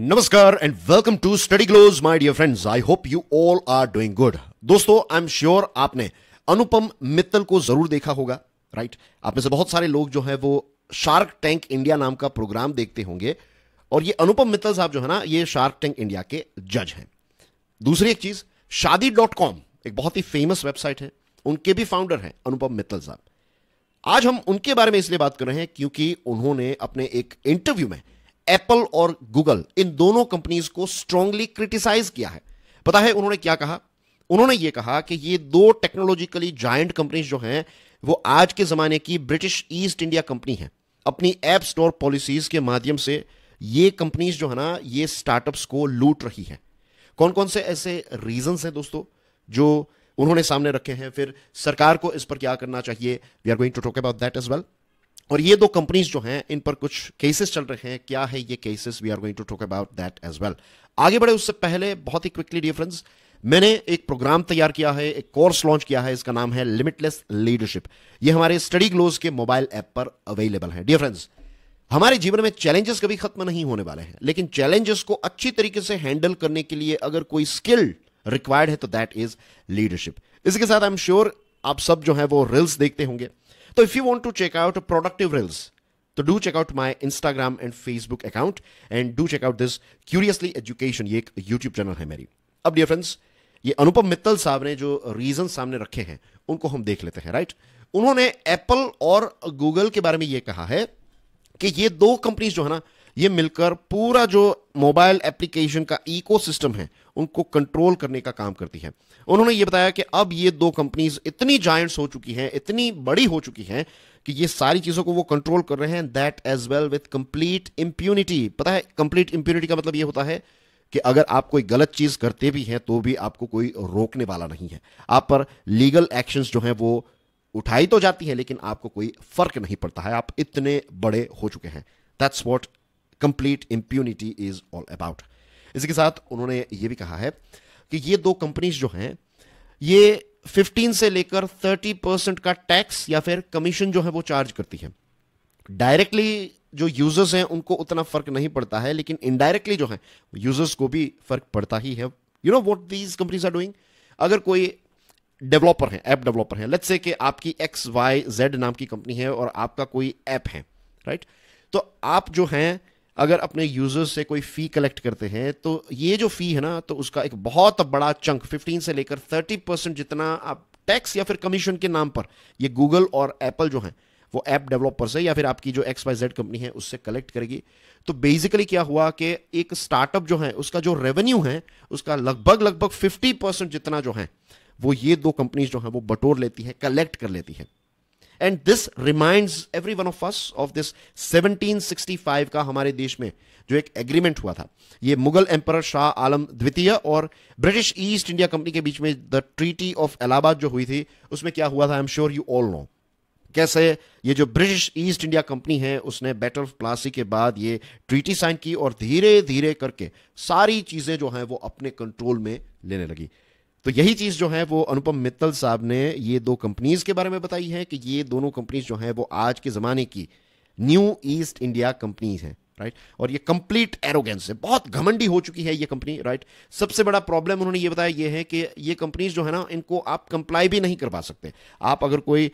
नमस्कार and welcome to study close my dear friends I hope you all are doing good दोस्तों I am sure आपने अनुपम मित्तल को जरूर देखा होगा राइट right? आप में से बहुत सारे लोग जो है वो शार्क टैंक इंडिया नाम का प्रोग्राम देखते होंगे और ये अनुपम मित्तल साहब जो है ना ये शार्क टैंक इंडिया के जज हैं दूसरी एक चीज शादी डॉट कॉम एक बहुत ही फेमस वेबसाइट है उनके भी फाउंडर हैं अनुपम मित्तल साहब आज हम उनके बारे में इसलिए बात कर रहे हैं क्योंकि उन्होंने अपने एक इंटरव्यू में एप्पल और गूगल इन दोनों कंपनीज को स्ट्रांगली क्रिटिसाइज किया है पता है उन्होंने क्या कहा उन्होंने यह कहा कि ये दो टेक्नोलॉजिकली जॉइंट कंपनीज जो हैं वो आज के जमाने की ब्रिटिश ईस्ट इंडिया कंपनी है अपनी एप स्टोर पॉलिसीज के माध्यम से ये कंपनीज जो है ना ये स्टार्टअप्स को लूट रही हैं कौन कौन से ऐसे रीजंस हैं दोस्तों जो उन्होंने सामने रखे हैं फिर सरकार को इस पर क्या करना चाहिए we are going to talk about that as well और ये दो कंपनीज जो हैं इन पर कुछ केसेस चल रहे हैं क्या है ये cases we are going to talk about that as well आगे बढ़े उससे पहले बहुत ही क्विकली डियर फ्रेंड्स मैंने एक प्रोग्राम तैयार किया है एक कोर्स लॉन्च किया है इसका नाम है लिमिटलेस लीडरशिप ये हमारे स्टडी ग्लोज के मोबाइल ऐप पर अवेलेबल है डियर फ्रेंड्स हमारे जीवन में चैलेंजेस कभी खत्म नहीं होने वाले हैं लेकिन चैलेंजेस को अच्छी तरीके से हैंडल करने के लिए अगर कोई स्किल रिक्वायर्ड है तो दैट इज लीडरशिप इसके साथ आई एम श्योर आप सब जो है वो रिल्स देखते होंगे तो if you want to check out productive reels तो do check out my Instagram and Facebook account and do check out this curiously education ये एक यूट्यूब चैनल है मेरी अब डियर फ्रेंड्स ये अनुपम मित्तल साहब ने जो रीजन सामने रखे हैं उनको हम देख लेते हैं राइट उन्होंने एप्पल और गूगल के बारे में ये कहा है कि ये दो कंपनीज जो है ना ये मिलकर पूरा जो मोबाइल एप्लीकेशन का इकोसिस्टम है उनको कंट्रोल करने का काम करती है उन्होंने ये बताया कि अब ये दो कंपनीज इतनी जायंट्स हो चुकी हैं इतनी बड़ी हो चुकी हैं कि ये सारी चीज़ों को वो कंट्रोल कर रहे हैं that as well with complete impunity पता है कंप्लीट इंप्यूनिटी का मतलब ये होता है कि अगर आप कोई गलत चीज़ करते भी हैं तो भी आपको कोई रोकने वाला नहीं है आप पर लीगल एक्शंस जो हैं वो उठाई तो जाती हैं लेकिन आपको कोई फर्क नहीं पड़ता है आप इतने बड़े हो चुके हैं that's what complete impunity is all about इसी के साथ उन्होंने ये भी कहा है कि ये दो कंपनीज जो हैं ये 15 से लेकर 30 परसेंट का टैक्स या फिर कमीशन जो है वो चार्ज करती है डायरेक्टली जो यूजर्स हैं उनको उतना फर्क नहीं पड़ता है लेकिन इनडायरेक्टली जो है यूजर्स को भी फर्क पड़ता ही है you know what these companies are doing अगर कोई डेवलपर है ऐप डेवलपर है लेट्स से कि आपकी एक्स वाई जेड नाम की कंपनी है और आपका कोई ऐप है राइट right? तो आप जो हैं अगर अपने यूजर्स से कोई फ़ी कलेक्ट करते हैं तो ये जो फ़ी है ना तो उसका एक बहुत बड़ा चंक 15 से लेकर 30 परसेंट जितना आप टैक्स या फिर कमीशन के नाम पर ये गूगल और एप्पल जो हैं वो ऐप डेवलपर से या फिर आपकी जो एक्स वाई जेड कंपनी है उससे कलेक्ट करेगी तो बेसिकली क्या हुआ कि एक स्टार्टअप जो है उसका जो रेवेन्यू है उसका लगभग लगभग फिफ्टी परसेंट जितना जो है वो ये दो कंपनीज जो है वो बटोर लेती है कलेक्ट कर लेती है and this remind every one of us of this five का हमारे देश में जो एक एग्रीमेंट हुआ था ये मुगल एम्पर शाह आलम द्वितीय और ब्रिटिश ईस्ट इंडिया कंपनी के बीच में द ट्रीटी ऑफ इलाहाबाद जो हुई थी उसमें क्या हुआ था I am sure you all know कैसे ये जो ब्रिटिश ईस्ट इंडिया कंपनी है उसने बैटल ऑफ प्लासी के बाद ये ट्रीटी साइन की और धीरे धीरे करके सारी चीज़ें जो हैं वो अपने कंट्रोल में लेने लगी तो यही चीज़ जो है वो अनुपम मित्तल साहब ने ये दो कंपनीज़ के बारे में बताई है कि ये दोनों कंपनीज जो है वो आज के ज़माने की न्यू ईस्ट इंडिया कंपनीज हैं राइट और ये कंप्लीट एरोगेंस है बहुत घमंडी हो चुकी है ये कंपनी राइट सबसे बड़ा प्रॉब्लम उन्होंने ये बताया ये है कि ये कंपनीज जो है ना इनको आप कंप्लाई भी नहीं करवा सकते आप अगर कोई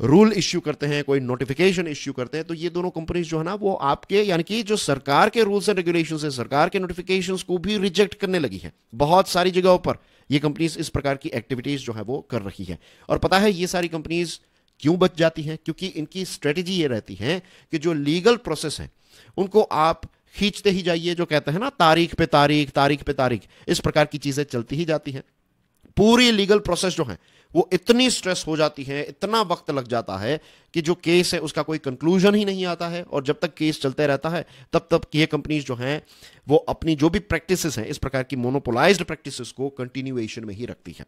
रूल इश्यू करते हैं कोई नोटिफिकेशन इश्यू करते हैं तो ये दोनों कंपनीज जो है ना वो आपके यानी कि जो सरकार के रूल्स एंड रेगुलेशन है सरकार के नोटिफिकेशन को भी रिजेक्ट करने लगी है बहुत सारी जगहों पर ये कंपनीज इस प्रकार की एक्टिविटीज जो है वो कर रही है और पता है ये सारी कंपनीज क्यों बच जाती हैं क्योंकि इनकी स्ट्रेटेजी ये रहती है कि जो लीगल प्रोसेस है उनको आप खींचते ही जाइए जो कहते हैं ना तारीख पे तारीख तारीख पे तारीख इस प्रकार की चीजें चलती ही जाती हैं पूरी लीगल प्रोसेस जो है वो इतनी स्ट्रेस हो जाती है इतना वक्त लग जाता है कि जो केस है उसका कोई कंक्लूजन ही नहीं आता है और जब तक केस चलते रहता है तब तक ये कंपनीज जो हैं वो अपनी जो भी प्रैक्टिसेस हैं इस प्रकार की मोनोपोलाइज प्रैक्टिसेस को कंटिन्यूएशन में ही रखती है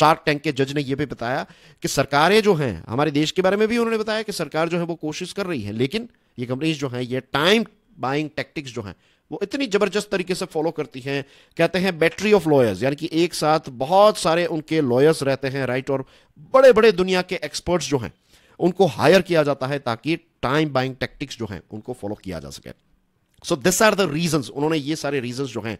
शार्क टैंक के जज ने यह भी बताया कि सरकारें जो हैं हमारे देश के बारे में भी उन्होंने बताया कि सरकार जो है वो कोशिश कर रही है लेकिन ये कंपनीज जो हैं ये टाइम बाइंग टैक्टिक्स जो हैं वो इतनी ज़बरदस्त तरीके से फॉलो करती हैं कहते हैं बैटरी ऑफ लॉयर्स यानी कि एक साथ बहुत सारे उनके लॉयर्स रहते हैं राइट और बड़े बड़े दुनिया के एक्सपर्ट्स जो हैं उनको हायर किया जाता है ताकि टाइम बाइंग टैक्टिक्स जो हैं उनको फॉलो किया जा सके so this are the reasons उन्होंने ये सारे रीजंस जो हैं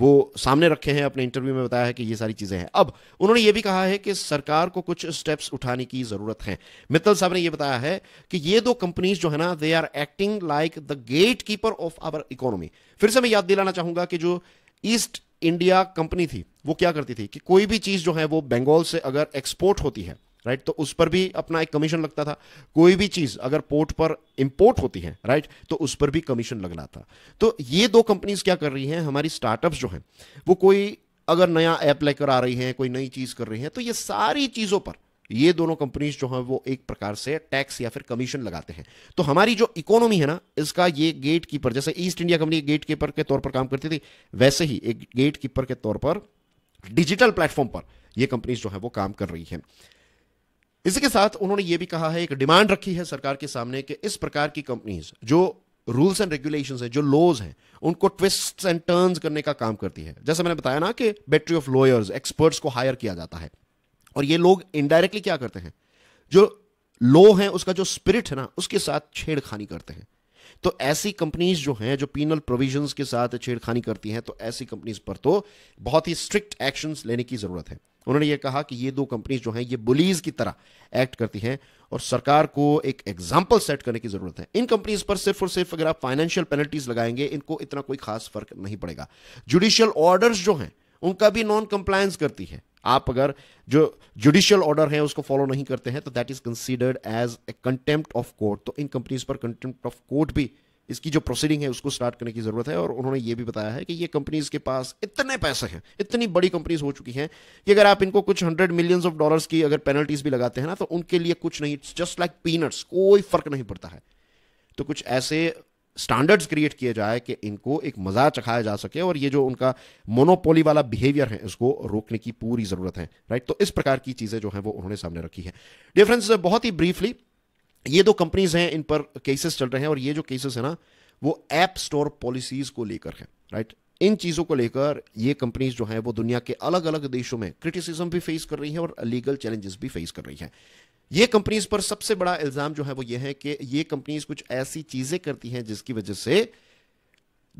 वो सामने रखे हैं अपने इंटरव्यू में बताया है कि ये सारी चीज़ें हैं अब उन्होंने ये भी कहा है कि सरकार को कुछ स्टेप्स उठाने की ज़रूरत है मित्तल साहब ने ये बताया है कि ये दो कंपनीज जो है ना they are acting like the gate keeper of our economy फिर से मैं याद दिलाना चाहूंगा कि जो ईस्ट इंडिया कंपनी थी वो क्या करती थी कि कोई भी चीज़ जो है वो बंगाल से अगर एक्सपोर्ट होती है राइट तो उस पर भी अपना एक कमीशन लगता था कोई भी चीज़ अगर पोर्ट पर इंपोर्ट होती है राइट तो उस पर भी कमीशन लग रहा था तो ये दो कंपनीज क्या कर रही हैं हमारी स्टार्टअप्स जो हैं वो कोई अगर नया ऐप लेकर आ रही हैं कोई नई चीज़ कर रही हैं तो ये सारी चीज़ों पर ये दोनों कंपनीज जो हैं वो एक प्रकार से टैक्स या फिर कमीशन लगाते हैं तो हमारी जो इकोनॉमी है ना इसका ये गेट कीपर जैसे East India Company gate keeper के तौर पर काम करती थी वैसे ही एक गेट कीपर के तौर पर डिजिटल प्लेटफॉर्म पर ये कंपनीज जो है वो काम कर रही हैं इसी के साथ उन्होंने ये भी कहा है एक डिमांड रखी है सरकार के सामने कि इस प्रकार की कंपनीज जो रूल्स एंड रेगुलेशंस हैं जो लॉज हैं उनको ट्विस्ट एंड टर्न्स करने का काम करती है जैसे मैंने बताया ना कि बैटरी ऑफ लॉयर्स एक्सपर्ट्स को हायर किया जाता है और ये लोग इनडायरेक्टली क्या करते हैं जो लो है उसका जो स्पिरिट है ना उसके साथ छेड़खानी करते हैं तो ऐसी कंपनीज जो हैं जो पीनल प्रोविजंस के साथ छेड़खानी करती हैं तो ऐसी कंपनीज पर तो बहुत ही स्ट्रिक्ट एक्शंस लेने की ज़रूरत है उन्होंने ये कहा कि ये दो कंपनीज जो हैं ये बुलीज की तरह एक्ट करती हैं और सरकार को एक एग्जाम्पल सेट करने की जरूरत है इन कंपनीज पर सिर्फ और सिर्फ अगर आप फाइनेंशियल पेनल्टीज लगाएंगे इनको इतना कोई खास फर्क नहीं पड़ेगा जुडिशियल ऑर्डर्स जो हैं उनका भी नॉन कंप्लायंस करती है आप अगर जो जुडिशियल ऑर्डर है उसको फॉलो नहीं करते हैं तो that is considered as a contempt of court तो इन कंपनीज पर कंटेम्प्ट ऑफ कोर्ट भी इसकी जो प्रोसीडिंग है उसको स्टार्ट करने की ज़रूरत है और उन्होंने ये भी बताया है कि ये कंपनीज़ के पास इतने पैसे हैं इतनी बड़ी कंपनीज हो चुकी हैं कि अगर आप इनको कुछ हंड्रेड मिलियंस ऑफ डॉलर्स की अगर पेनल्टीज भी लगाते हैं ना तो उनके लिए कुछ नहीं इट्स जस्ट लाइक पीनट्स कोई फ़र्क नहीं पड़ता है तो कुछ ऐसे स्टैंडर्ड्स क्रिएट किए जाए कि इनको एक मज़ा चखाया जा सके और ये जो उनका मोनोपोली वाला बिहेवियर है इसको रोकने की पूरी ज़रूरत है राइट तो इस प्रकार की चीज़ें जो है वो उन्होंने सामने रखी है डिफरेंस बहुत ही ब्रीफली ये दो कंपनीज हैं इन पर केसेस चल रहे हैं और ये जो केसेस है ना वो ऐप स्टोर पॉलिसीज को लेकर है राइट इन चीज़ों को लेकर ये कंपनीज जो हैं वो दुनिया के अलग अलग देशों में क्रिटिसिज्म भी फेस कर रही है और लीगल चैलेंजेस भी फेस कर रही है ये कंपनीज पर सबसे बड़ा इल्जाम जो है वो ये है कि ये कंपनीज कुछ ऐसी चीजें करती हैं जिसकी वजह से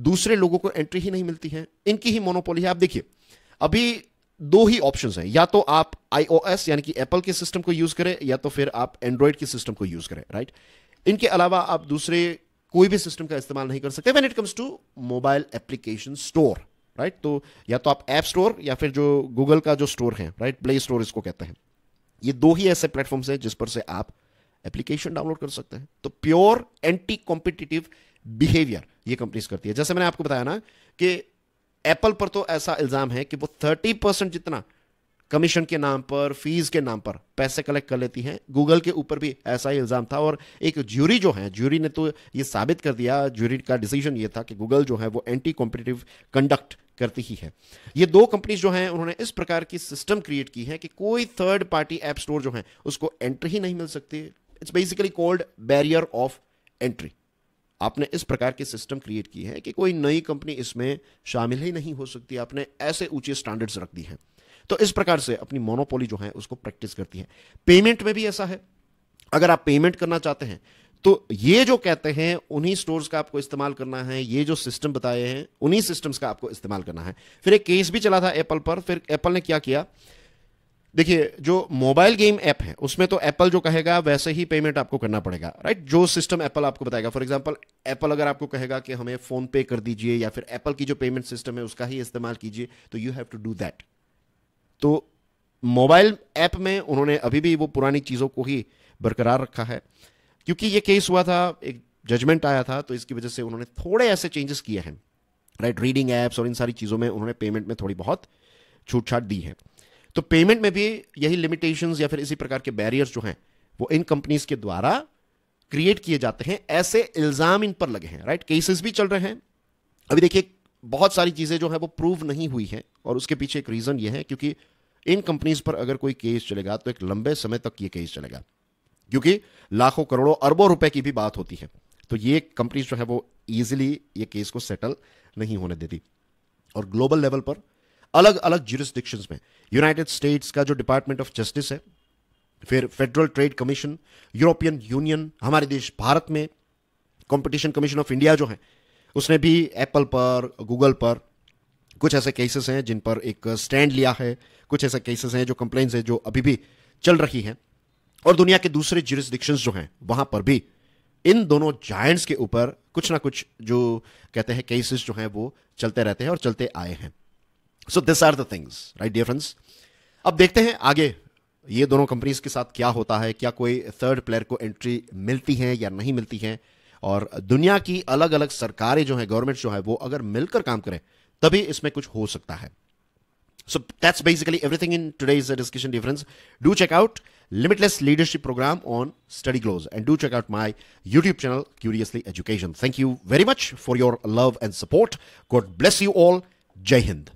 दूसरे लोगों को एंट्री ही नहीं मिलती है इनकी ही मोनोपोली है आप देखिए अभी दो ही ऑप्शन हैं या तो आप आईओएस यानी कि एप्पल के सिस्टम को यूज़ करें या तो फिर आप एंड्रॉयड के सिस्टम को यूज़ करें राइट इनके अलावा आप दूसरे कोई भी सिस्टम का इस्तेमाल नहीं कर सकते when it comes to mobile application store right तो या तो आप ऐप स्टोर या फिर जो गूगल का जो स्टोर है राइट प्ले स्टोर इसको कहते हैं ये दो ही ऐसे प्लेटफॉर्म्स हैं जिस पर से आप एप्लीकेशन डाउनलोड कर सकते हैं तो प्योर एंटी कॉम्पिटिटिव बिहेवियर ये कंपनीज करती है जैसे मैंने आपको बताया ना कि एप्पल पर तो ऐसा इल्ज़ाम है कि वो थर्टी परसेंट जितना कमीशन के नाम पर फीस के नाम पर पैसे कलेक्ट कर लेती हैं गूगल के ऊपर भी ऐसा ही इल्ज़ाम था और एक ज्यूरी जो है ज्यूरी ने तो ये साबित कर दिया ज्यूरी का डिसीजन ये था कि गूगल जो है वो एंटी कॉम्पिटिटिव कंडक्ट करती ही है ये दो कंपनीज जो हैं उन्होंने इस प्रकार की सिस्टम क्रिएट की है कि कोई थर्ड पार्टी ऐप स्टोर जो है उसको एंट्री ही नहीं मिल सकती it's basically called barrier of entry आपने इस प्रकार की सिस्टम क्रिएट की है कि कोई नई कंपनी इसमें शामिल ही नहीं हो सकती आपने ऐसे ऊंचे स्टैंडर्ड्स रख दी हैं तो इस प्रकार से अपनी मोनोपोली जो है उसको प्रैक्टिस करती है पेमेंट में भी ऐसा है अगर आप पेमेंट करना चाहते हैं तो ये जो कहते हैं उन्हीं स्टोर्स का आपको इस्तेमाल करना है ये जो सिस्टम बताए हैं उन्हीं सिस्टम्स का आपको इस्तेमाल करना है फिर एक केस भी चला था एप्पल पर फिर एप्पल ने क्या किया देखिए जो मोबाइल गेम ऐप है उसमें तो एप्पल जो कहेगा वैसे ही पेमेंट आपको करना पड़ेगा राइट जो सिस्टम एप्पल आपको बताएगा फॉर एग्जांपल एप्पल अगर आपको कहेगा कि हमें फोन पे कर दीजिए या फिर एप्पल की जो पेमेंट सिस्टम है उसका ही इस्तेमाल कीजिए तो you have to do that तो मोबाइल ऐप में उन्होंने अभी भी वो पुरानी चीज़ों को ही बरकरार रखा है क्योंकि ये केस हुआ था एक जजमेंट आया था तो इसकी वजह से उन्होंने थोड़े ऐसे चेंजेस किए हैं राइट रीडिंग ऐप्स और इन सारी चीज़ों में उन्होंने पेमेंट में थोड़ी बहुत छूट छाट दी है तो पेमेंट में भी यही लिमिटेशन या फिर इसी प्रकार के बैरियर्स जो हैं वो इन कंपनीज के द्वारा क्रिएट किए जाते हैं ऐसे इल्जाम इन पर लगे हैं राइट केसेस भी चल रहे हैं अभी देखिए बहुत सारी चीज़ें जो है वो प्रूव नहीं हुई है और उसके पीछे एक रीज़न ये है क्योंकि इन कंपनीज पर अगर कोई केस चलेगा तो एक लंबे समय तक ये केस चलेगा क्योंकि लाखों करोड़ों अरबों रुपए की भी बात होती है तो ये कंपनीज जो है वो ईजिली ये केस को सेटल नहीं होने देती और ग्लोबल लेवल पर अलग अलग जुरिस्डिक्शन में यूनाइटेड स्टेट्स का जो डिपार्टमेंट ऑफ जस्टिस है फिर Federal Trade Commission European Union हमारे देश भारत में कंपटीशन कमीशन ऑफ इंडिया जो है उसने भी एप्पल पर गूगल पर कुछ ऐसे केसेस हैं जिन पर एक स्टैंड लिया है कुछ ऐसे केसेस हैं जो कंप्लेन्स हैं जो अभी भी चल रही हैं और दुनिया के दूसरे जुरिस्डिक्शंस जो हैं वहां पर भी इन दोनों जायंट्स के ऊपर कुछ ना कुछ जो कहते हैं केसेस जो हैं वो चलते रहते हैं और चलते आए हैं so this are the things right dear friends अब देखते हैं आगे ये दोनों कंपनीज के साथ क्या होता है क्या कोई थर्ड प्लेयर को एंट्री मिलती है या नहीं मिलती है और दुनिया की अलग अलग सरकारें जो है गवर्नमेंट जो है वो अगर मिलकर काम करें तभी इसमें कुछ हो सकता है so that's basically everything in today's discussion difference do check out limitless leadership program on study close and do check out my YouTube channel curiously education thank you very much for your love and support God bless you all Jai Hind